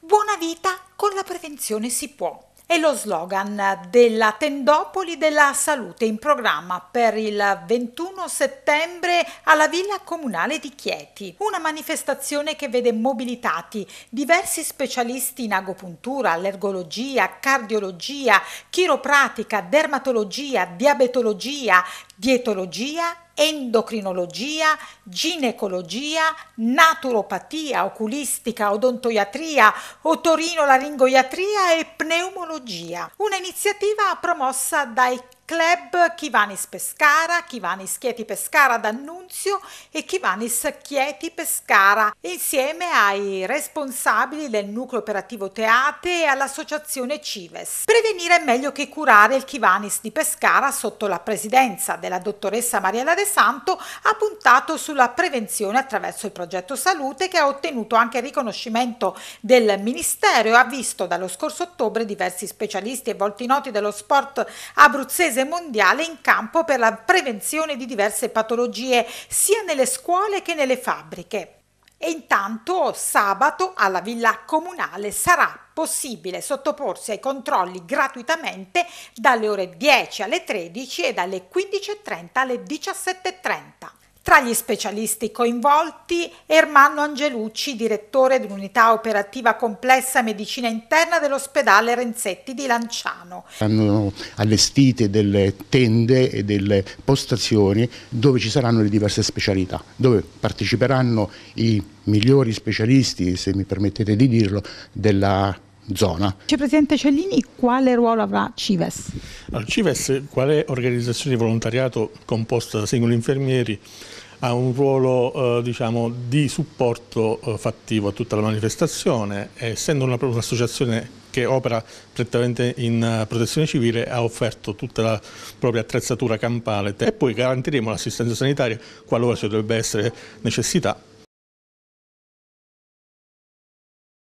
Buona vita con la prevenzione si può. È lo slogan della Tendopoli della Salute in programma per il 21 settembre alla Villa Comunale di Chieti. Una manifestazione che vede mobilitati diversi specialisti in agopuntura, allergologia, cardiologia, chiropratica, dermatologia, diabetologia, dietologia endocrinologia, ginecologia, naturopatia, oculistica, odontoiatria, otorinolaringoiatria e pneumologia. Un'iniziativa promossa dai Club Chivanis Pescara, Chivanis Chieti Pescara d'Annunzio e Chivanis Chieti Pescara, insieme ai responsabili del nucleo operativo Teate e all'associazione Cives. Prevenire è meglio che curare il Chivanis di Pescara sotto la presidenza della dottoressa Mariela De Santo ha puntato sulla prevenzione attraverso il progetto Salute che ha ottenuto anche riconoscimento del Ministero e ha visto dallo scorso ottobre diversi specialisti e volti noti dello sport abruzzese Paese mondiale in campo per la prevenzione di diverse patologie sia nelle scuole che nelle fabbriche. E intanto sabato alla villa comunale sarà possibile sottoporsi ai controlli gratuitamente dalle ore 10 alle 13 e dalle 15.30 alle 17.30. Tra gli specialisti coinvolti Ermanno Angelucci, direttore dell'unità operativa complessa medicina interna dell'ospedale Renzetti di Lanciano. Hanno allestite delle tende e delle postazioni dove ci saranno le diverse specialità, dove parteciperanno i migliori specialisti, se mi permettete di dirlo, della zona. Vicepresidente Cellini, quale ruolo avrà Cives? Allora, Cives, quale organizzazione di volontariato composta da singoli infermieri, ha un ruolo eh, diciamo, di supporto eh, fattivo a tutta la manifestazione, essendo un'associazione che opera prettamente in eh, protezione civile ha offerto tutta la propria attrezzatura campale e poi garantiremo l'assistenza sanitaria qualora ci dovrebbe essere necessità